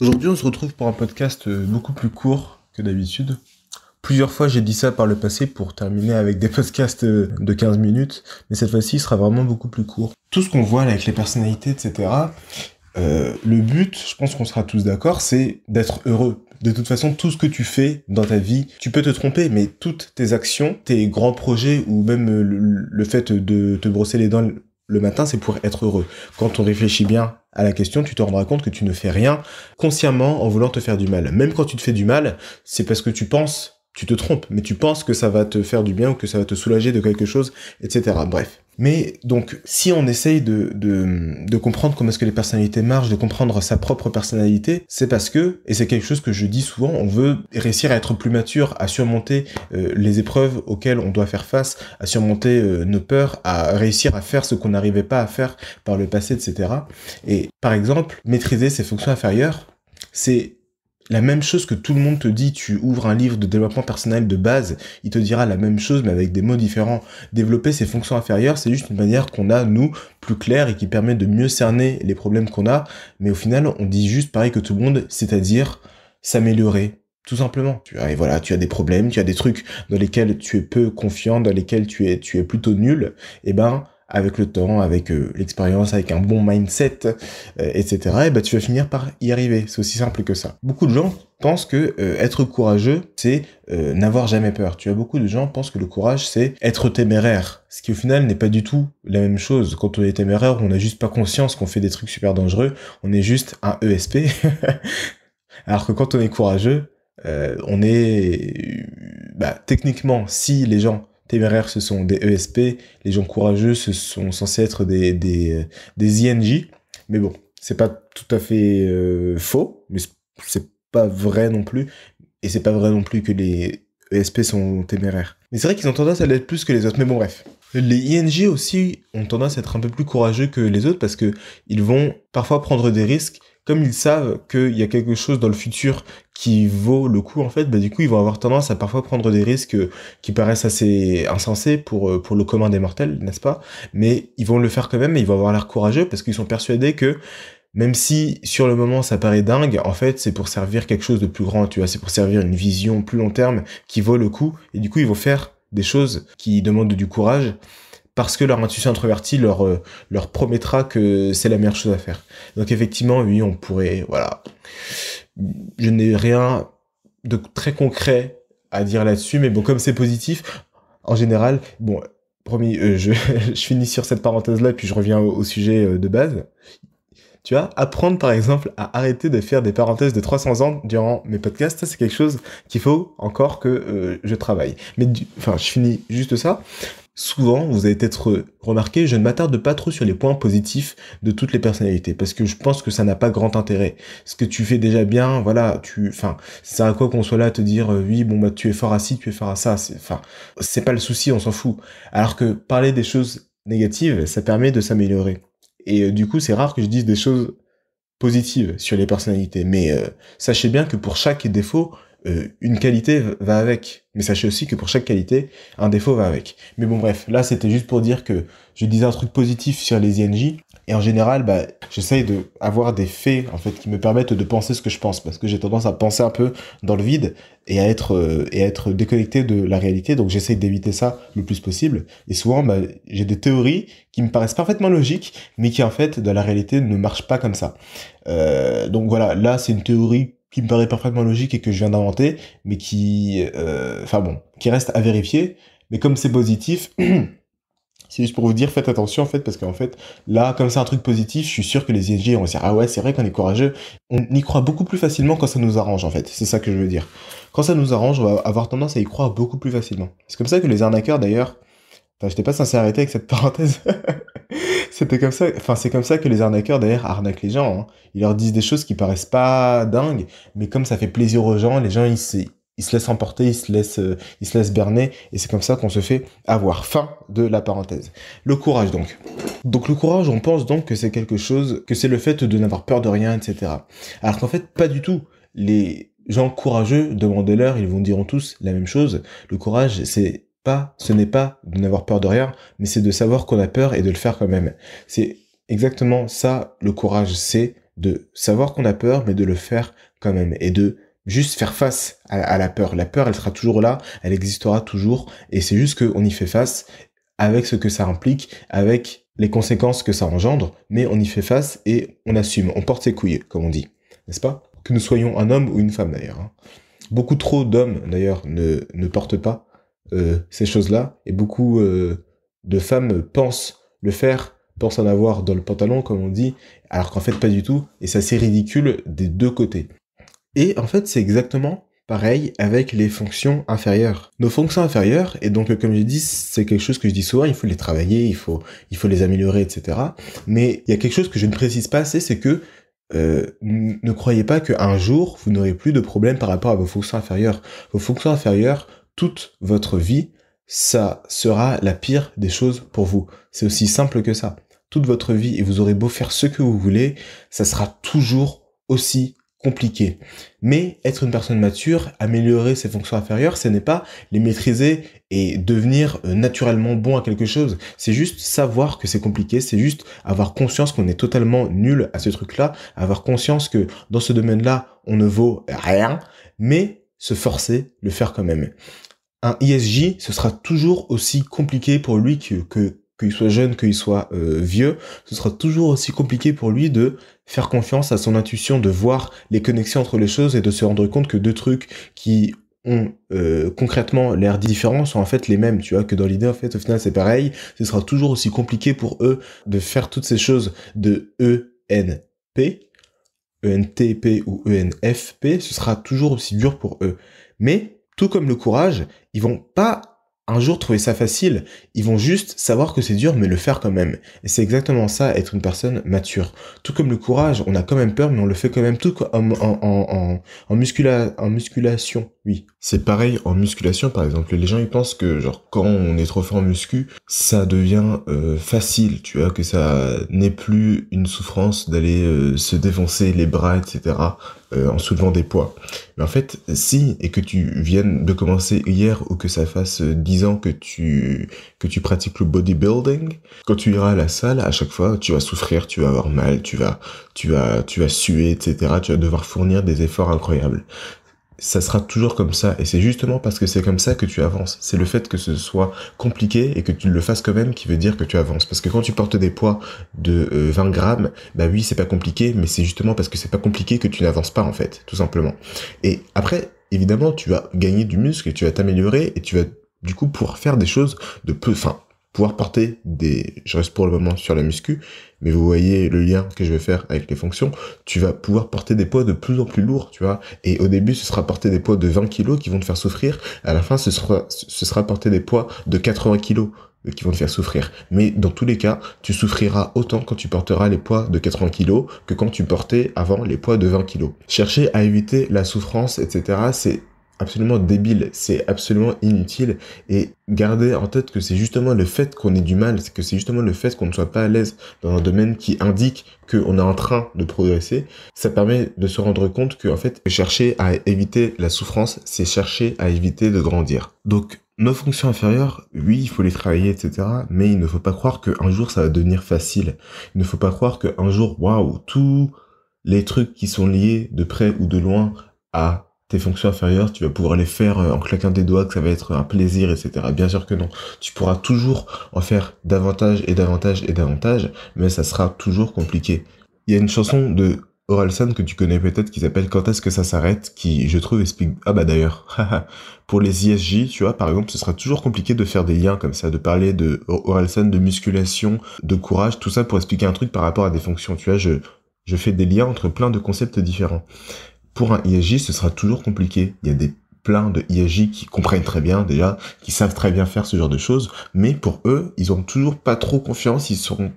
Aujourd'hui, on se retrouve pour un podcast euh, beaucoup plus court que d'habitude. Plusieurs fois, j'ai dit ça par le passé pour terminer avec des podcasts euh, de 15 minutes, mais cette fois-ci, il sera vraiment beaucoup plus court. Tout ce qu'on voit avec les personnalités, etc., euh, le but, je pense qu'on sera tous d'accord, c'est d'être heureux. De toute façon, tout ce que tu fais dans ta vie, tu peux te tromper, mais toutes tes actions, tes grands projets ou même le, le fait de te brosser les dents le matin, c'est pour être heureux. Quand on réfléchit bien à la question, tu te rendras compte que tu ne fais rien consciemment en voulant te faire du mal. Même quand tu te fais du mal, c'est parce que tu penses, tu te trompes, mais tu penses que ça va te faire du bien ou que ça va te soulager de quelque chose, etc. Bref. Mais donc, si on essaye de, de, comprendre comment est-ce que les personnalités marchent, de comprendre sa propre personnalité, c'est parce que, et c'est quelque chose que je dis souvent, on veut réussir à être plus mature, à surmonter euh, les épreuves auxquelles on doit faire face, à surmonter euh, nos peurs, à réussir à faire ce qu'on n'arrivait pas à faire par le passé, etc. Et par exemple, maîtriser ses fonctions inférieures, c'est la même chose que tout le monde te dit, tu ouvres un livre de développement personnel de base, il te dira la même chose mais avec des mots différents. Développer ses fonctions inférieures, c'est juste une manière qu'on a, nous, plus claire et qui permet de mieux cerner les problèmes qu'on a, mais au final, on dit juste pareil que tout le monde, c'est-à-dire s'améliorer, tout simplement. Tu as, et voilà, tu as des problèmes, tu as des trucs dans lesquels tu es peu confiant, dans lesquels tu es, tu es plutôt nul, et eh ben, avec le temps, avec euh, l'expérience, avec un bon mindset, etc., euh, et ben, tu vas finir par y arriver. C'est aussi simple que ça. Beaucoup de gens pensent que euh, être courageux, c'est n'avoir jamais peur. Tu as beaucoup de gens pensent que le courage, c'est être téméraire. Ce qui au final n'est pas du tout la même chose. Quand on est téméraire, on n'a juste pas conscience qu'on fait des trucs super dangereux. On est juste un ESP. Alors que quand on est courageux, on est... Bah, techniquement, si les gens Téméraires, ce sont des ESP. Les gens courageux, ce sont censés être des, des, euh, INJ. Mais bon, c'est pas tout à fait euh, faux, mais c'est pas vrai non plus. Et c'est pas vrai non plus que les ESP sont téméraires. Mais c'est vrai qu'ils ont tendance à l'être plus que les autres. Mais bon, bref. Les ING aussi ont tendance à être un peu plus courageux que les autres parce que ils vont parfois prendre des risques comme ils savent qu'il y a quelque chose dans le futur qui vaut le coup en fait, bah du coup ils vont avoir tendance à parfois prendre des risques euh, qui paraissent assez insensés pour euh, pour le commun des mortels, n'est-ce pas Mais ils vont le faire quand même et ils vont avoir l'air courageux parce qu'ils sont persuadés que même si sur le moment ça paraît dingue, en fait c'est pour servir quelque chose de plus grand, tu vois, c'est pour servir une vision plus long terme qui vaut le coup et du coup ils vont faire des choses qui demandent du courage parce que leur intuition introvertie leur, euh, leur promettra que c'est la meilleure chose à faire. Donc effectivement, oui, on pourrait, voilà. Je n'ai rien de très concret à dire là-dessus, mais bon, comme c'est positif, en général, bon, promis, euh, je, je, finis sur cette parenthèse-là, puis je reviens au, sujet euh, de base. Tu vois, apprendre par exemple à arrêter de faire des parenthèses de 300 ans durant mes podcasts, c'est quelque chose qu'il faut encore que je travaille. Mais enfin, je finis juste ça souvent, vous avez peut-être remarqué, je ne m'attarde pas trop sur les points positifs de toutes les personnalités, parce que je pense que ça n'a pas grand intérêt. Ce que tu fais déjà bien, voilà, tu, enfin, c'est à quoi qu'on soit là à te dire, euh, oui, bon, bah, tu es fort à ci, tu es fort à ça, c'est, enfin, c'est pas le souci, on s'en fout. Alors que parler des choses négatives, ça permet de s'améliorer. Et euh, du coup, c'est rare que je dise des choses positive sur les personnalités. Mais euh, sachez bien que pour chaque défaut, euh, une qualité va avec. Mais sachez aussi que pour chaque qualité, un défaut va avec. Mais bon bref, là c'était juste pour dire que je disais un truc positif sur les INJ, et en général, bah, j'essaye d'avoir des faits en fait qui me permettent de penser ce que je pense, parce que j'ai tendance à penser un peu dans le vide et à être euh, et à être déconnecté de la réalité. Donc j'essaye d'éviter ça le plus possible. Et souvent, bah, j'ai des théories qui me paraissent parfaitement logiques, mais qui en fait dans la réalité ne marchent pas comme ça. Euh, donc voilà, là c'est une théorie qui me paraît parfaitement logique et que je viens d'inventer, mais qui, euh, enfin bon, qui reste à vérifier. Mais comme c'est positif C'est juste pour vous dire, faites attention en fait, parce qu'en fait, là, comme c'est un truc positif, je suis sûr que les ING vont se dire ah ouais, c'est vrai qu'on est courageux. On y croit beaucoup plus facilement quand ça nous arrange en fait. C'est ça que je veux dire. Quand ça nous arrange, on va avoir tendance à y croire beaucoup plus facilement. C'est comme ça que les arnaqueurs d'ailleurs. Enfin, j'étais pas censé arrêter avec cette parenthèse. C'était comme ça. Enfin, c'est comme ça que les arnaqueurs d'ailleurs arnaquent les gens. Hein. Ils leur disent des choses qui paraissent pas dingues, mais comme ça fait plaisir aux gens, les gens ils, il se laisse emporter, il se laisse, euh, il se laisse berner, et c'est comme ça qu'on se fait avoir. Fin de la parenthèse. Le courage donc. Donc le courage, on pense donc que c'est quelque chose, que c'est le fait de n'avoir peur de rien, etc. Alors qu'en fait, pas du tout. Les gens courageux, demandez-leur, ils vous diront tous la même chose. Le courage, c'est pas, ce n'est pas de n'avoir peur de rien, mais c'est de savoir qu'on a peur et de le faire quand même. C'est exactement ça, le courage, c'est de savoir qu'on a peur, mais de le faire quand même, et de juste faire face à, la peur. La peur, elle sera toujours là, elle existera toujours, et c'est juste qu'on y fait face avec ce que ça implique, avec les conséquences que ça engendre, mais on y fait face et on assume, on porte ses couilles, comme on dit, n'est-ce pas Que nous soyons un homme ou une femme d'ailleurs. Hein. Beaucoup trop d'hommes d'ailleurs ne, portent pas euh, ces choses-là, et beaucoup euh, de femmes pensent le faire, pensent en avoir dans le pantalon, comme on dit, alors qu'en fait pas du tout, et ça c'est ridicule des deux côtés. Et en fait, c'est exactement pareil avec les fonctions inférieures. Nos fonctions inférieures, et donc comme je dis, c'est quelque chose que je dis souvent, il faut les travailler, il faut, il faut les améliorer, etc. Mais il y a quelque chose que je ne précise pas assez, c'est que euh, ne croyez pas qu'un jour, vous n'aurez plus de problème par rapport à vos fonctions inférieures. Vos fonctions inférieures, toute votre vie, ça sera la pire des choses pour vous. C'est aussi simple que ça. Toute votre vie, et vous aurez beau faire ce que vous voulez, ça sera toujours aussi compliqué. Mais être une personne mature, améliorer ses fonctions inférieures, ce n'est pas les maîtriser et devenir euh, naturellement bon à quelque chose. C'est juste savoir que c'est compliqué, c'est juste avoir conscience qu'on est totalement nul à ce truc-là, avoir conscience que dans ce domaine-là, on ne vaut rien, mais se forcer, le faire quand même. Un ISJ, e ce sera toujours aussi compliqué pour lui que, que qu'il soit jeune, qu'il soit euh, vieux, ce sera toujours aussi compliqué pour lui de faire confiance à son intuition, de voir les connexions entre les choses et de se rendre compte que deux trucs qui ont euh, concrètement l'air différents sont en fait les mêmes, tu vois, que dans l'idée, en fait, au final, c'est pareil, ce sera toujours aussi compliqué pour eux de faire toutes ces choses de ENP, ENTP ou ENFP, ce sera toujours aussi dur pour eux. Mais, tout comme le courage, ils vont pas un jour trouver ça facile, ils vont juste savoir que c'est dur mais le faire quand même. Et c'est exactement ça, être une personne mature. Tout comme le courage, on a quand même peur mais on le fait quand même tout en, en, en, musculation, oui. C'est pareil en musculation par exemple, les gens ils pensent que genre quand on est trop fort en muscu, ça devient euh, facile, tu vois, que ça n'est plus une souffrance d'aller euh, se défoncer les bras, etc. Euh, en soulevant des poids. Mais en fait, si, et que tu viennes de commencer hier ou que ça fasse 10 euh, ans que tu, que tu pratiques le bodybuilding, quand tu iras à la salle, à chaque fois, tu vas souffrir, tu vas avoir mal, tu vas, tu vas, tu vas suer, etc. Tu vas devoir fournir des efforts incroyables ça sera toujours comme ça. Et c'est justement parce que c'est comme ça que tu avances. C'est le fait que ce soit compliqué et que tu le fasses quand même qui veut dire que tu avances. Parce que quand tu portes des poids de 20 euh, grammes, bah oui, c'est pas compliqué, mais c'est justement parce que c'est pas compliqué que tu n'avances pas, en fait, tout simplement. Et après, évidemment, tu vas gagner du muscle et tu vas t'améliorer et tu vas, du coup, pouvoir faire des choses de peu, fin pouvoir porter des, je reste pour le moment sur la muscu, mais vous voyez le lien que je vais faire avec les fonctions, tu vas pouvoir porter des poids de plus en plus lourds, tu vois. Et au début, ce sera porter des poids de 20 kilos qui vont te faire souffrir. À la fin, ce sera, ce sera porter des poids de 80 kilos qui vont te faire souffrir. Mais dans tous les cas, tu souffriras autant quand tu porteras les poids de 80 kg que quand tu portais avant les poids de 20 kg. Chercher à éviter la souffrance, etc., c'est absolument débile, c'est absolument inutile. Et garder en tête que c'est justement le fait qu'on ait du mal, que c'est justement le fait qu'on ne soit pas à l'aise dans un domaine qui indique qu'on est en train de progresser. Ça permet de se rendre compte que, en fait, chercher à éviter la souffrance, c'est chercher à éviter de grandir. Donc, nos fonctions inférieures, oui, il faut les travailler, etc. Mais il ne faut pas croire qu'un jour ça va devenir facile. Il ne faut pas croire qu'un jour, waouh, tous les trucs qui sont liés de près ou de loin à tes fonctions inférieures, tu vas pouvoir les faire euh, en claquant des doigts, que ça va être un plaisir, etc. Bien sûr que non. Tu pourras toujours en faire davantage et davantage et davantage, mais ça sera toujours compliqué. Il y a une chanson de Oralson que tu connais peut-être qui s'appelle Quand est-ce que ça s'arrête, qui je trouve explique... Ah bah d'ailleurs, pour les ISJ, tu vois, par exemple, ce sera toujours compliqué de faire des liens comme ça, de parler de Oralson, de musculation, de courage, tout ça pour expliquer un truc par rapport à des fonctions. Tu vois, je, je fais des liens entre plein de concepts différents. Pour un IAJ, ce sera toujours compliqué. Il y a des plein de IAJ qui comprennent très bien déjà, qui savent très bien faire ce genre de choses, mais pour eux, ils ont toujours pas trop confiance, ils seront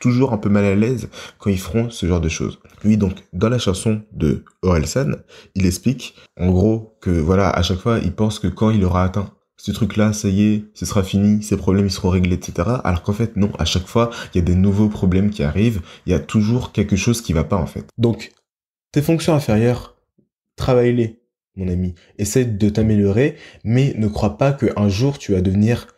toujours un peu mal à l'aise quand ils feront ce genre de choses. Lui, donc, dans la chanson de Orelsan, il explique, en gros, que voilà, à chaque fois, il pense que quand il aura atteint ce truc-là, ça y est, ce sera fini, ses problèmes, ils seront réglés, etc. Alors qu'en fait, non, à chaque fois, il y a des nouveaux problèmes qui arrivent, il y a toujours quelque chose qui va pas, en fait. Donc, tes fonctions inférieures, Travaille-les, mon ami. Essaie de t'améliorer, mais ne crois pas qu'un jour tu vas devenir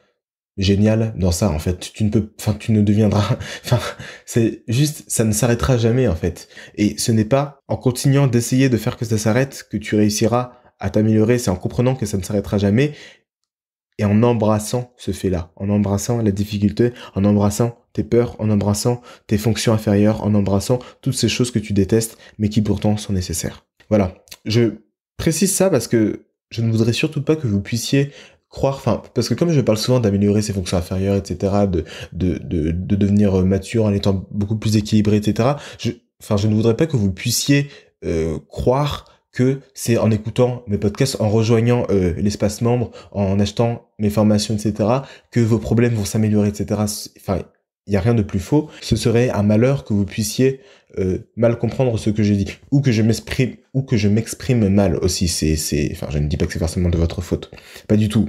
génial dans ça en fait tu ne peux enfin tu ne deviendras enfin c'est juste ça ne s'arrêtera jamais en fait et ce n'est pas en continuant d'essayer de faire que ça s'arrête que tu réussiras à t'améliorer c'est en comprenant que ça ne s'arrêtera jamais et en embrassant ce fait là en embrassant la difficulté en embrassant tes peurs en embrassant tes fonctions inférieures en embrassant toutes ces choses que tu détestes mais qui pourtant sont nécessaires voilà. Je précise ça parce que je ne voudrais surtout pas que vous puissiez croire, enfin, parce que comme je parle souvent d'améliorer ses fonctions inférieures, etc., de, devenir euh, mature en étant beaucoup plus équilibré, etc., je, enfin, je ne voudrais pas que vous puissiez euh, croire que c'est en écoutant mes podcasts, en rejoignant euh, l'espace membre, en achetant mes formations, etc., que vos problèmes vont s'améliorer, etc. Il n'y a rien de plus faux. Ce serait un malheur que vous puissiez euh, mal comprendre ce que j'ai dit ou que je m'exprime ou que je m'exprime mal aussi. C'est, c'est, enfin, je ne dis pas que c'est forcément de votre faute. Pas du tout.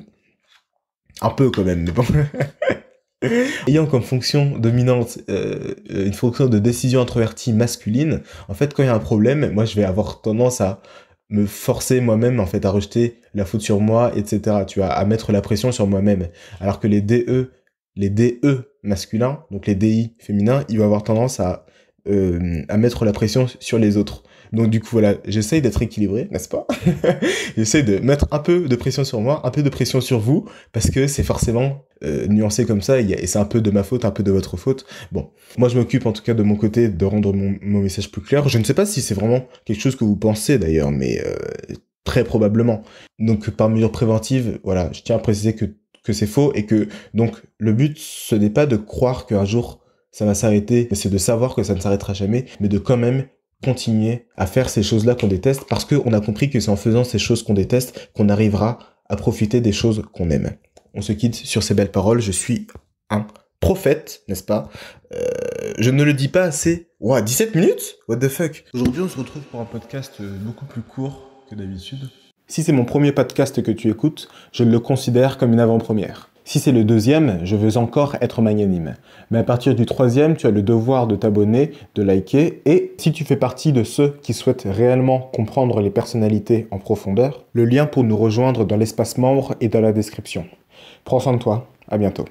Un peu quand même, Ayant comme fonction dominante euh, euh, une fonction de décision introvertie masculine, en fait, quand il y a un problème, moi, je vais avoir tendance à me forcer moi-même en fait à rejeter la faute sur moi, etc. Tu vois, à mettre la pression sur moi-même. Alors que les DE, les DE masculin, donc les DI féminins, il va avoir tendance à, euh, à mettre la pression sur les autres. Donc du coup voilà, j'essaye d'être équilibré, n'est-ce pas J'essaye de mettre un peu de pression sur moi, un peu de pression sur vous, parce que c'est forcément euh, nuancé comme ça, et c'est un peu de ma faute, un peu de votre faute. Bon, moi je m'occupe en tout cas de mon côté de rendre mon, message plus clair. Je ne sais pas si c'est vraiment quelque chose que vous pensez d'ailleurs, mais euh, très probablement. Donc par mesure préventive, voilà, je tiens à préciser que que c'est faux et que donc le but ce n'est pas de croire qu'un jour ça va s'arrêter, mais c'est de savoir que ça ne s'arrêtera jamais, mais de quand même continuer à faire ces choses-là qu'on déteste parce qu'on a compris que c'est en faisant ces choses qu'on déteste qu'on arrivera à profiter des choses qu'on aime. On se quitte sur ces belles paroles. Je suis un prophète, n'est-ce pas euh, Je ne le dis pas assez. Ouah, 17 minutes What the fuck Aujourd'hui, on se retrouve pour un podcast euh, beaucoup plus court que d'habitude. Si c'est mon premier podcast que tu écoutes, je le considère comme une avant-première. Si c'est le deuxième, je veux encore être magnanime. Mais à partir du troisième, tu as le devoir de t'abonner, de liker, et si tu fais partie de ceux qui souhaitent réellement comprendre les personnalités en profondeur, le lien pour nous rejoindre dans l'espace membre est dans la description. Prends soin de toi, à bientôt.